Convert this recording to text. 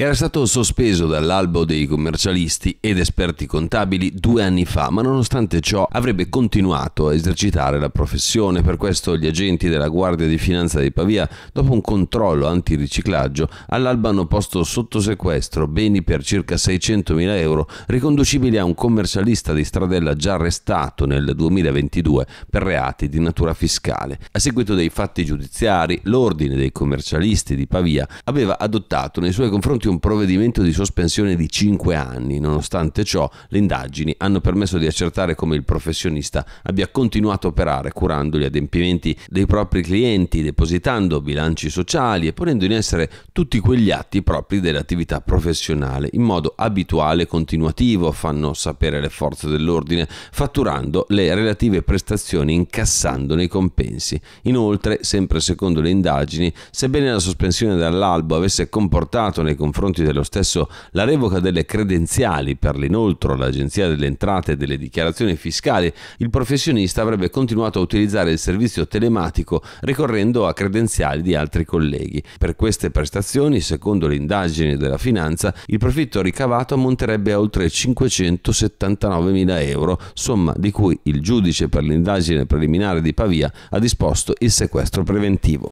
Era stato sospeso dall'albo dei commercialisti ed esperti contabili due anni fa, ma nonostante ciò avrebbe continuato a esercitare la professione. Per questo gli agenti della Guardia di Finanza di Pavia, dopo un controllo antiriciclaggio, all'alba hanno posto sotto sequestro beni per circa 600.000 euro riconducibili a un commercialista di Stradella già arrestato nel 2022 per reati di natura fiscale. A seguito dei fatti giudiziari, l'Ordine dei commercialisti di Pavia aveva adottato nei suoi confronti anche un provvedimento di sospensione di 5 anni. Nonostante ciò, le indagini hanno permesso di accertare come il professionista abbia continuato a operare curando gli adempimenti dei propri clienti, depositando bilanci sociali e ponendo in essere tutti quegli atti propri dell'attività professionale in modo abituale e continuativo, fanno sapere le forze dell'ordine, fatturando le relative prestazioni incassandone i compensi. Inoltre, sempre secondo le indagini, sebbene la sospensione dall'albo avesse comportato nei confronti confronti dello stesso la revoca delle credenziali per l'inoltro all'Agenzia delle Entrate e delle Dichiarazioni Fiscali, il professionista avrebbe continuato a utilizzare il servizio telematico ricorrendo a credenziali di altri colleghi. Per queste prestazioni, secondo le indagini della finanza, il profitto ricavato ammonterebbe a oltre 579 mila euro, somma di cui il giudice per l'indagine preliminare di Pavia ha disposto il sequestro preventivo.